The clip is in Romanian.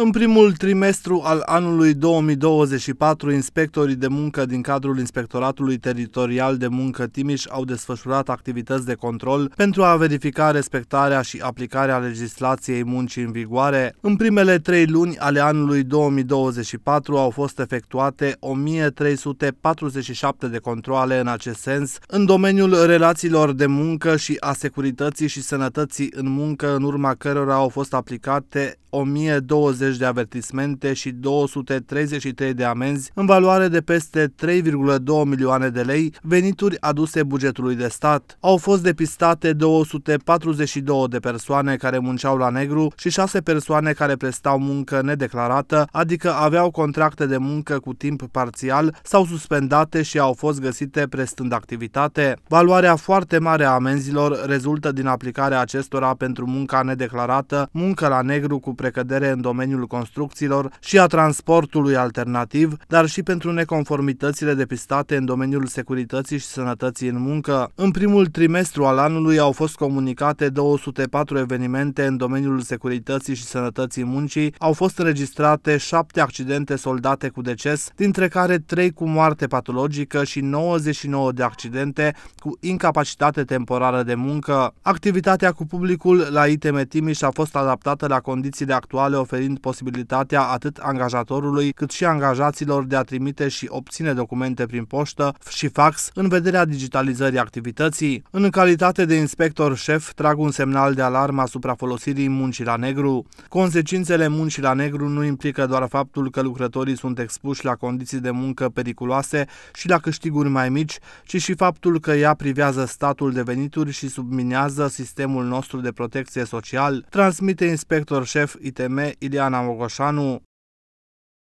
În primul trimestru al anului 2024, inspectorii de muncă din cadrul Inspectoratului Teritorial de Muncă Timiș au desfășurat activități de control pentru a verifica respectarea și aplicarea legislației muncii în vigoare. În primele trei luni ale anului 2024 au fost efectuate 1347 de controle în acest sens, în domeniul relațiilor de muncă și a securității și sănătății în muncă, în urma cărora au fost aplicate 1020 150 de avertismente și 233 de amenzi în valoare de peste 3,2 milioane de lei venituri aduse bugetului de stat. Au fost depistate 242 de persoane care munceau la negru și 6 persoane care prestau muncă nedeclarată, adică aveau contracte de muncă cu timp parțial sau suspendate și au fost găsite prestând activitate. Valoarea foarte mare a amenzilor rezultă din aplicarea acestora pentru munca nedeclarată, muncă la negru cu precădere în domeniul domeniul construcțiilor și a transportului alternativ, dar și pentru neconformitățile depistate în domeniul securității și sănătății în muncă. În primul trimestru al anului au fost comunicate 204 evenimente în domeniul securității și sănătății muncii, au fost înregistrate 7 accidente soldate cu deces, dintre care 3 cu moarte patologică și 99 de accidente cu incapacitate temporară de muncă. Activitatea cu publicul la ITM Timiș a fost adaptată la condițiile actuale oferind posibilitatea atât angajatorului cât și angajaților de a trimite și obține documente prin poștă și fax în vederea digitalizării activității. În calitate de inspector șef, trag un semnal de alarmă asupra folosirii muncii la negru. Consecințele muncii la negru nu implică doar faptul că lucrătorii sunt expuși la condiții de muncă periculoase și la câștiguri mai mici, ci și faptul că ea privează statul de venituri și subminează sistemul nostru de protecție social, transmite inspector șef ITM Iliana Namogosanu